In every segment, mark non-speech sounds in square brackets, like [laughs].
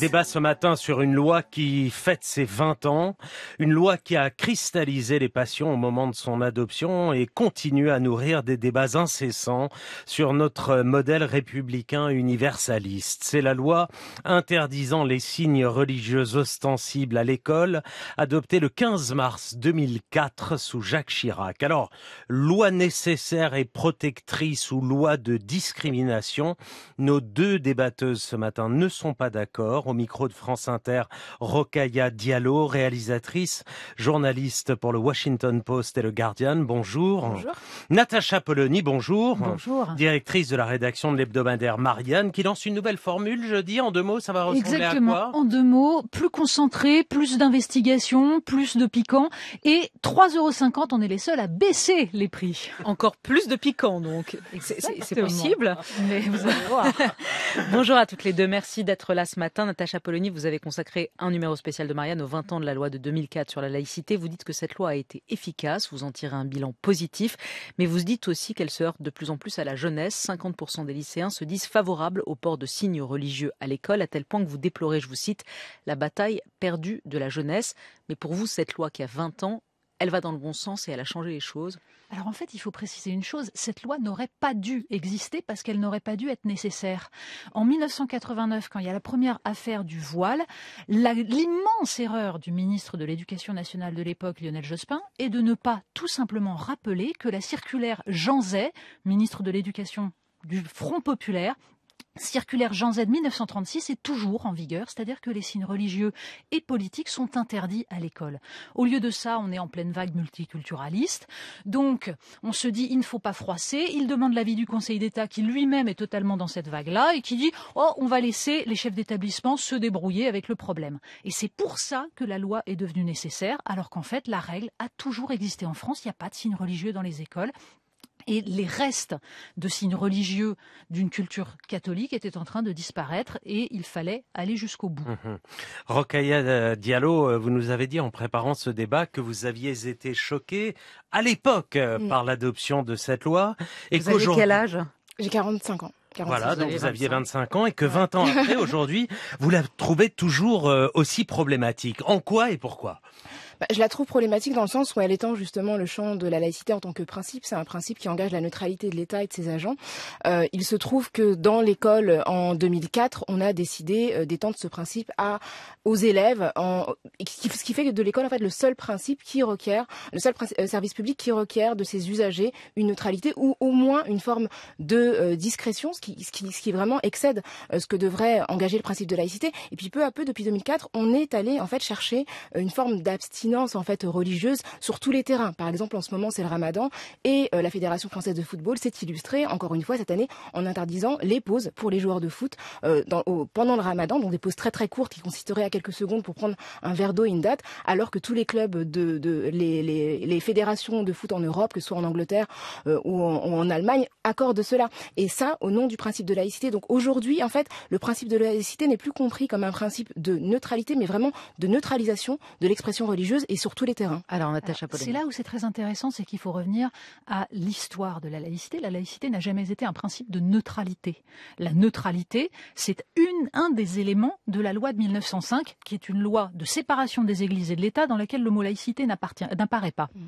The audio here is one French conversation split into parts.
Débat ce matin sur une loi qui fête ses 20 ans, une loi qui a cristallisé les passions au moment de son adoption et continue à nourrir des débats incessants sur notre modèle républicain universaliste. C'est la loi interdisant les signes religieux ostensibles à l'école, adoptée le 15 mars 2004 sous Jacques Chirac. Alors, loi nécessaire et protectrice ou loi de discrimination, nos deux débatteuses ce matin ne sont pas d'accord au micro de France Inter, Rokaya Diallo, réalisatrice, journaliste pour le Washington Post et le Guardian. Bonjour. Bonjour. Natacha Polony, bonjour. Bonjour. Directrice de la rédaction de l'hebdomadaire Marianne qui lance une nouvelle formule jeudi. En deux mots, ça va ressembler Exactement. à quoi En deux mots, plus concentré, plus d'investigation, plus de piquant et 3,50 euros, on est les seuls à baisser les prix. Encore plus de piquant donc. C'est possible. Mais vous allez voir. [laughs] Bonjour à toutes les deux. Merci d'être là ce matin. Natacha Polony, vous avez consacré un numéro spécial de Marianne aux 20 ans de la loi de 2004 sur la laïcité. Vous dites que cette loi a été efficace, vous en tirez un bilan positif, mais vous dites aussi qu'elle se heurte de plus en plus à la jeunesse. 50% des lycéens se disent favorables au port de signes religieux à l'école, à tel point que vous déplorez, je vous cite, la bataille perdue de la jeunesse. Mais pour vous, cette loi qui a 20 ans elle va dans le bon sens et elle a changé les choses. Alors en fait, il faut préciser une chose, cette loi n'aurait pas dû exister parce qu'elle n'aurait pas dû être nécessaire. En 1989, quand il y a la première affaire du voile, l'immense erreur du ministre de l'Éducation nationale de l'époque, Lionel Jospin, est de ne pas tout simplement rappeler que la circulaire Jean ministre de l'Éducation du Front populaire, Circulaire Jean Z 1936 est toujours en vigueur, c'est-à-dire que les signes religieux et politiques sont interdits à l'école. Au lieu de ça, on est en pleine vague multiculturaliste. Donc, on se dit, il ne faut pas froisser. Il demande l'avis du Conseil d'État qui lui-même est totalement dans cette vague-là et qui dit, oh, on va laisser les chefs d'établissement se débrouiller avec le problème. Et c'est pour ça que la loi est devenue nécessaire, alors qu'en fait, la règle a toujours existé en France. Il n'y a pas de signes religieux dans les écoles et les restes de signes religieux d'une culture catholique étaient en train de disparaître et il fallait aller jusqu'au bout. Mmh. Euh, Diallo, euh, vous nous avez dit en préparant ce débat que vous aviez été choqué à l'époque euh, par l'adoption de cette loi. Et vous quel âge J'ai 45 ans. voilà, donc vous aviez 25 ans et que 20 ans [laughs] après, aujourd'hui, vous la trouvez toujours aussi problématique. En quoi et pourquoi bah, je la trouve problématique dans le sens où elle étend justement le champ de la laïcité en tant que principe. C'est un principe qui engage la neutralité de l'État et de ses agents. Euh, il se trouve que dans l'école, en 2004, on a décidé euh, d'étendre ce principe à, aux élèves, en, ce qui fait que de l'école, en fait, le seul principe qui requiert, le seul euh, service public qui requiert de ses usagers une neutralité ou au moins une forme de euh, discrétion, ce qui, ce, qui, ce qui vraiment excède ce que devrait engager le principe de laïcité. Et puis peu à peu, depuis 2004, on est allé en fait chercher une forme d'abstinence en fait religieuse sur tous les terrains. Par exemple, en ce moment, c'est le Ramadan et euh, la Fédération française de football s'est illustrée encore une fois cette année en interdisant les pauses pour les joueurs de foot euh, pendant le Ramadan, donc des pauses très très courtes qui consisteraient à quelques secondes pour prendre un verre d'eau et une date, alors que tous les clubs de, les, fédérations de foot en Europe, que ce soit en Angleterre euh, ou, en, ou, en, Allemagne, accordent cela. Et ça, au nom du principe de laïcité. Donc aujourd'hui, en fait, le principe de laïcité n'est plus compris comme un principe de neutralité, mais vraiment de neutralisation de l'expression religieuse et sur tous les terrains. Alors, on Natacha C'est là où c'est très intéressant, c'est qu'il faut revenir à l'histoire de la laïcité. La laïcité n'a jamais été un principe de neutralité. La neutralité, c'est une, un des éléments de la loi de 1905, qui est une loi de séparation des églises et de l'État dans laquelle le mot laïcité n'apparaît pas. Mmh.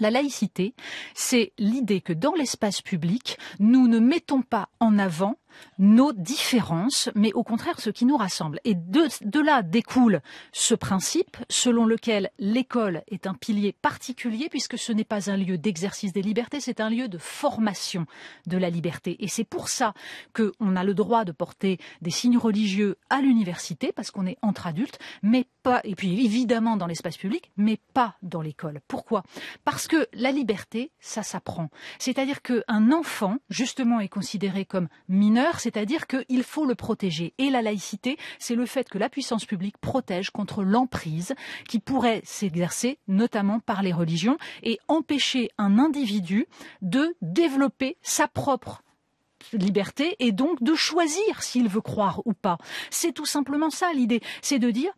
La laïcité, c'est l'idée que dans l'espace public, nous ne mettons pas en avant nos différences, mais au contraire ce qui nous rassemble. Et de, là découle ce principe selon lequel l'école est un pilier particulier puisque ce n'est pas un lieu d'exercice des libertés, c'est un lieu de formation de la liberté. Et c'est pour ça qu'on a le droit de porter des signes religieux à l'université parce qu'on est entre adultes, mais pas, et puis évidemment dans l'espace public, mais pas dans l'école. Pourquoi Parce que la liberté, ça s'apprend. C'est-à-dire qu'un enfant, justement, est considéré comme mineur c'est-à-dire qu'il faut le protéger. Et la laïcité, c'est le fait que la puissance publique protège contre l'emprise qui pourrait s'exercer notamment par les religions et empêcher un individu de développer sa propre liberté et donc de choisir s'il veut croire ou pas. C'est tout simplement ça l'idée, c'est de dire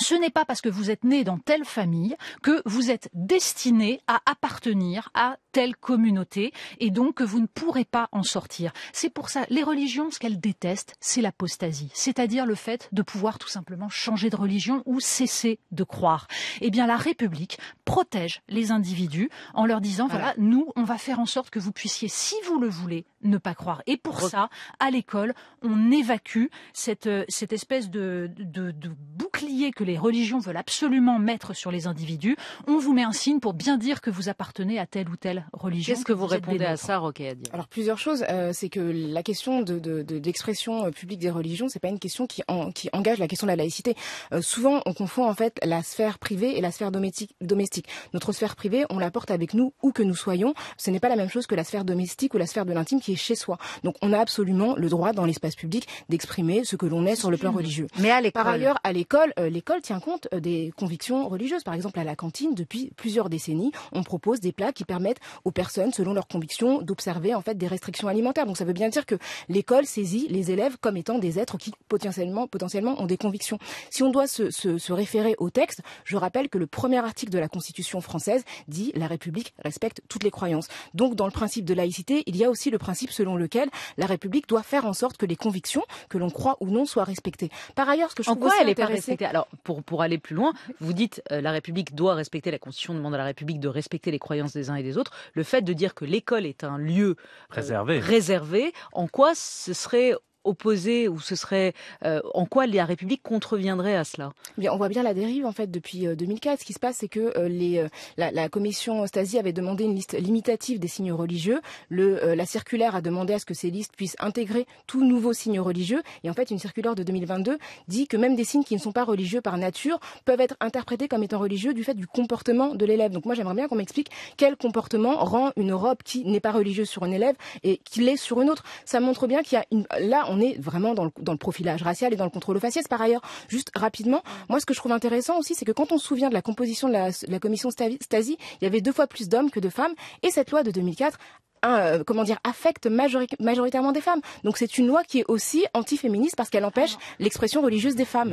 ce n'est pas parce que vous êtes né dans telle famille que vous êtes destiné à appartenir à telle communauté et donc que vous ne pourrez pas en sortir. C'est pour ça, les religions, ce qu'elles détestent, c'est l'apostasie, c'est-à-dire le fait de pouvoir tout simplement changer de religion ou cesser de croire. Eh bien, la République protège les individus en leur disant, voilà, nous, on va faire en sorte que vous puissiez, si vous le voulez, ne pas croire. Et pour ça, à l'école, on évacue cette, euh, cette espèce de, de, de bouclier que les religions veulent absolument mettre sur les individus. On vous met un signe pour bien dire que vous appartenez à telle ou telle Qu'est-ce que vous, répondez à ça, Roquet Alors plusieurs choses. Euh, c'est que la question de, de, euh, publique des religions, c'est pas une question qui, qui engage la question de la laïcité. Euh, souvent, on confond en fait la sphère privée et la sphère domestique. Notre sphère privée, on la porte avec nous où que nous soyons. Ce n'est pas la même chose que la sphère domestique ou la sphère de l'intime qui est chez soi. Donc, on a absolument le droit dans l'espace public d'exprimer ce que l'on est sur le plan religieux. Mais à Par ailleurs, à l'école, l'école tient compte des convictions religieuses. Par exemple, à la cantine, depuis plusieurs décennies, on propose des plats qui permettent aux personnes, selon leurs convictions, d'observer en fait des restrictions alimentaires. Donc ça veut bien dire que l'école saisit les élèves comme étant des êtres qui potentiellement, potentiellement ont des convictions. Si on doit se, se, référer au texte, je rappelle que le premier article de la Constitution française dit la République respecte toutes les croyances. Donc dans le principe de laïcité, il y a aussi le principe selon lequel la République doit faire en sorte que les convictions, que l'on croit ou non, soient respectées. Par ailleurs, ce que je en trouve quoi elle pas respectée Alors pour pour aller plus loin, vous dites euh, la République doit respecter la Constitution demande à la République de respecter les croyances des uns et des autres le fait de dire que l'école est un lieu euh, réservé. réservé, en quoi ce serait opposé ou ce serait euh, en quoi la République contreviendrait à cela eh Bien, on voit bien la dérive en fait depuis 2004. Euh, ce qui se passe, c'est que euh, les la, commission Stasi avait demandé une liste limitative des signes religieux. Le la circulaire a demandé à ce que ces listes puissent intégrer tout nouveau signe religieux. Et en fait, une circulaire de 2022 dit que même des signes qui ne sont pas religieux par nature peuvent être interprétés comme étant religieux du fait du comportement de l'élève. Donc moi, j'aimerais bien qu'on m'explique quel comportement rend une robe qui n'est pas religieuse sur un élève et qui l'est sur une autre. Ça montre bien qu'il y a une là on est vraiment dans le, profilage racial et dans le contrôle aux faciès. Par ailleurs, juste rapidement, moi, ce que je trouve intéressant aussi, c'est que quand on se souvient de la composition de la, de la commission Stasi, il y avait deux fois plus d'hommes que de femmes. Et cette loi de 2004 euh, comment dire, affecte majoritairement des femmes. Donc c'est une loi qui est aussi antiféministe parce qu'elle empêche l'expression religieuse des femmes.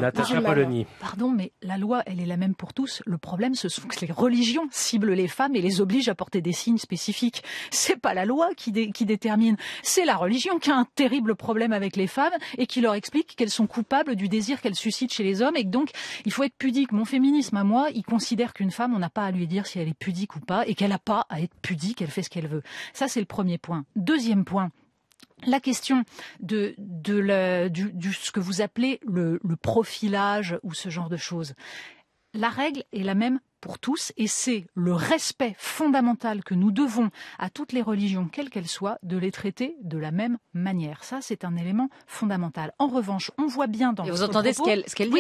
Pardon, mais la loi, elle est la même pour tous. Le problème, ce sont que les religions ciblent les femmes et les obligent à porter des signes spécifiques. C'est pas la loi qui, qui détermine. C'est la religion qui a un terrible problème avec les femmes et qui leur explique qu'elles sont coupables du désir qu'elles suscitent chez les hommes et donc il faut être pudique. Mon féminisme à moi, il considère qu'une femme, on n'a pas à lui dire si elle est pudique ou pas et qu'elle n'a pas à être pudique, elle fait ce qu'elle veut. Ça, c'est le premier point. Deuxième point, la question de, de du, ce que vous appelez le, le profilage ou ce genre de choses, la règle est la même pour tous, et c'est le respect fondamental que nous devons à toutes les religions, quelles qu'elles soient, de les traiter de la même manière. Ça, c'est un élément fondamental. En revanche, on voit bien dans. vous entendez ce qu'elle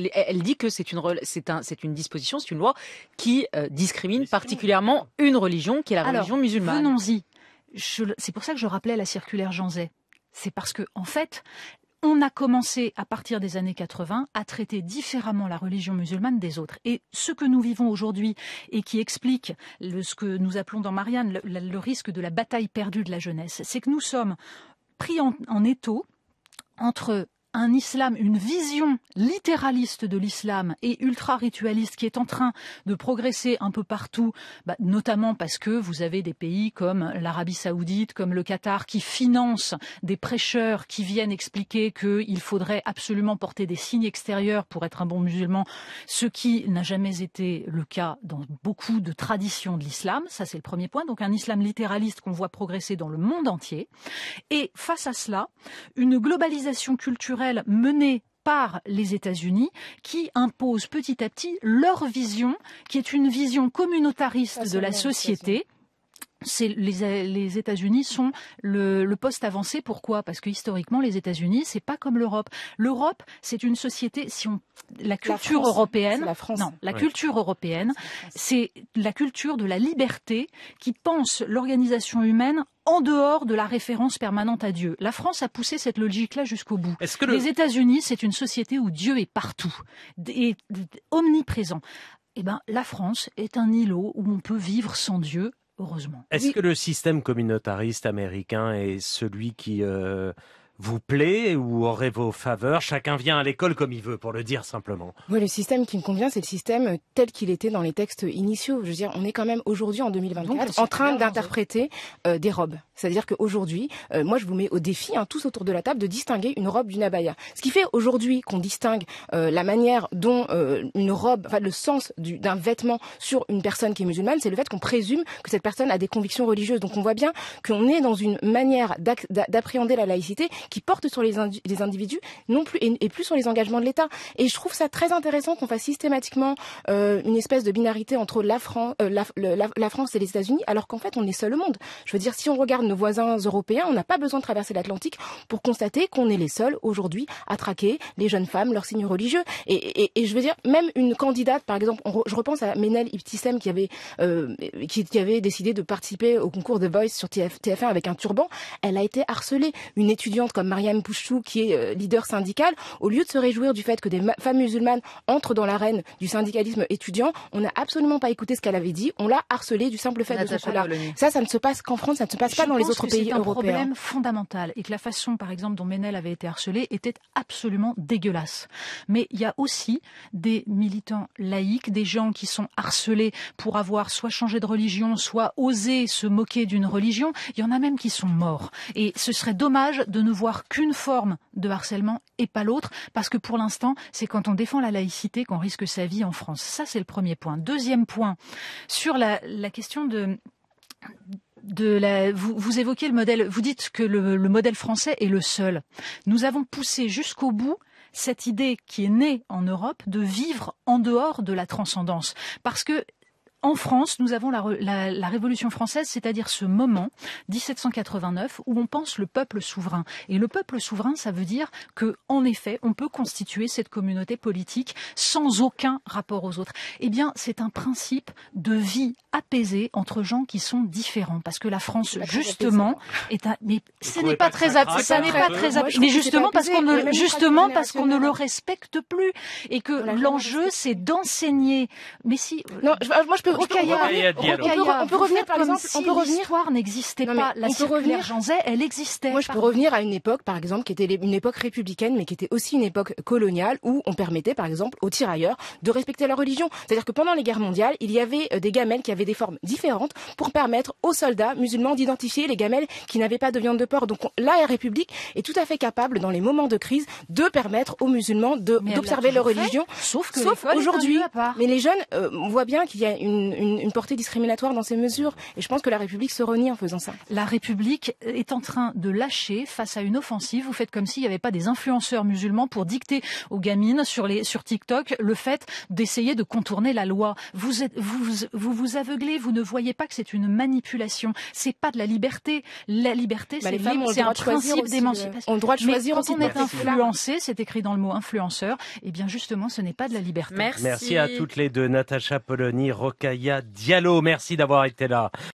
dit, elle dit que c'est une c'est un, une disposition, c'est une loi qui euh, discrimine particulièrement une religion, qui est la religion musulmane. Venons-y. C'est pour ça que je rappelais la circulaire Janzet. C'est parce que, en fait, on a commencé à partir des années 80 à traiter différemment la religion musulmane des autres. Et ce que nous vivons aujourd'hui et qui explique ce que nous appelons dans Marianne le, risque de la bataille perdue de la jeunesse, c'est que nous sommes pris en étau entre un islam, une vision littéraliste de l'islam et ultra-ritualiste qui est en train de progresser un peu partout, bah, notamment parce que vous avez des pays comme l'Arabie saoudite, comme le Qatar, qui financent des prêcheurs qui viennent expliquer qu'il faudrait absolument porter des signes extérieurs pour être un bon musulman, ce qui n'a jamais été le cas dans beaucoup de traditions de l'islam. Ça, c'est le premier point. Donc un islam littéraliste qu'on voit progresser dans le monde entier. Et face à cela, une globalisation culturelle menée par les États-Unis qui imposent petit à petit leur vision, qui est une vision communautariste de la société c'est les, les États-Unis sont le, le, poste avancé. Pourquoi Parce que historiquement, les États-Unis, c'est pas comme l'Europe. L'Europe, c'est une société. Si on la culture européenne, non, la culture européenne, c'est la culture de la liberté qui pense l'organisation humaine en dehors de la référence permanente à Dieu. La France a poussé cette logique-là jusqu'au bout. Que Les États-Unis, c'est une société où Dieu est partout est omniprésent. Eh ben, la France est un îlot où on peut vivre sans Dieu heureusement. Est-ce que le système communautariste américain est celui qui euh, vous plaît ou aurez vos faveurs. Chacun vient à l'école comme il veut, pour le dire simplement. Oui, le système qui me convient, c'est le système euh, tel qu'il était dans les textes initiaux. Je veux dire, on est quand même aujourd'hui en 2024 en train d'interpréter euh, des robes. C'est-à-dire qu'aujourd'hui, euh, moi, je vous mets au défi, hein, tous autour de la table, de distinguer une robe d'une abaya. Ce qui fait aujourd'hui qu'on distingue la manière dont une robe, enfin le sens d'un vêtement sur une personne qui est musulmane, c'est le fait qu'on présume que cette personne a des convictions religieuses. Donc on voit bien qu'on est dans une manière d'appréhender la laïcité qui portent sur les, individus non plus et, plus sur les engagements de l'État. Et je trouve ça très intéressant qu'on fasse systématiquement euh, une espèce de binarité entre euh, la, la, France et les États-Unis, alors qu'en fait on est seul au monde. Je veux dire, si on regarde nos voisins européens, on n'a pas besoin de traverser l'Atlantique pour constater qu'on est les seuls aujourd'hui à traquer les jeunes femmes, leurs signes religieux. Et, je veux dire, même une candidate, par exemple, je repense à Ménel Iptissem qui avait euh, qui, avait décidé de participer au concours de Voice sur TF, TF1 avec un turban, elle a été harcelée. Une étudiante comme Mariam Pouchou, qui est euh, leader syndical, au lieu de se réjouir du fait que des femmes musulmanes entrent dans l'arène du syndicalisme étudiant, on n'a absolument pas écouté ce qu'elle avait dit, on l'a harcelée du simple fait de son couleur. Ça, ça ne se passe qu'en France, ça ne se passe pas dans les autres pays européens. C'est un problème fondamental et que la façon, par exemple, dont Ménel avait été harcelée était absolument dégueulasse. Mais il y a aussi des militants laïcs, des gens qui sont harcelés pour avoir soit changé de religion, soit osé se moquer d'une religion. Il y en a même qui sont morts. Et ce serait dommage de ne voir qu'une forme de harcèlement et pas l'autre, parce que pour l'instant, c'est quand on défend la laïcité qu'on risque sa vie en France. Ça, c'est le premier point. Deuxième point, sur la, question de de la, vous, évoquez le modèle, vous dites que le, le, modèle français est le seul. Nous avons poussé jusqu'au bout cette idée qui est née en Europe de vivre en dehors de la transcendance. Parce que en France, nous avons la, Révolution française, c'est-à-dire ce moment, 1789, où on pense le peuple souverain. Et le peuple souverain, ça veut dire que, en effet, on peut constituer cette communauté politique sans aucun rapport aux autres. Eh bien, c'est un principe de vie apaisée entre gens qui sont différents, parce que la France, justement, est un. Mais ce n'est pas, très, ça n'est pas très Mais justement parce qu'on ne, justement parce qu'on ne le respecte plus, et que l'enjeu, c'est d'enseigner. Mais si. Non, moi, je on peut revenir par exemple, L'histoire n'existait pas. La circulaire elle existait. Moi, je peux revenir à une époque, par exemple, qui était une époque républicaine, mais qui était aussi une époque coloniale, où on permettait, par exemple, aux tirailleurs de respecter leur religion. C'est-à-dire que pendant les guerres mondiales, il y avait euh, des gamelles qui avaient des formes différentes pour permettre aux soldats musulmans d'identifier les gamelles qui n'avaient pas de viande de porc. Donc la République est tout à fait capable, dans les moments de crise, de permettre aux musulmans d'observer leur religion. sauf que sauf aujourd'hui. Mais les jeunes, on euh, voit bien qu'il y a une une, portée discriminatoire dans ces mesures. Et je pense que la République se renie en faisant ça. La République est en train de lâcher face à une offensive. Vous faites comme s'il n'y avait pas des influenceurs musulmans pour dicter aux gamines sur, les, sur TikTok le fait d'essayer de contourner la loi. Vous, vous, vous vous aveuglez, vous ne voyez pas que c'est une manipulation. C'est pas de la liberté. La liberté, bah, c'est un principe d'émancipation. Euh, on le droit de choisir Mais quand on est influencé, c'est écrit dans le mot influenceur, et eh bien justement, ce n'est pas de la liberté. Merci, Merci à toutes les deux, Natacha Polony, Roca Kaya Diallo. Merci d'avoir été là.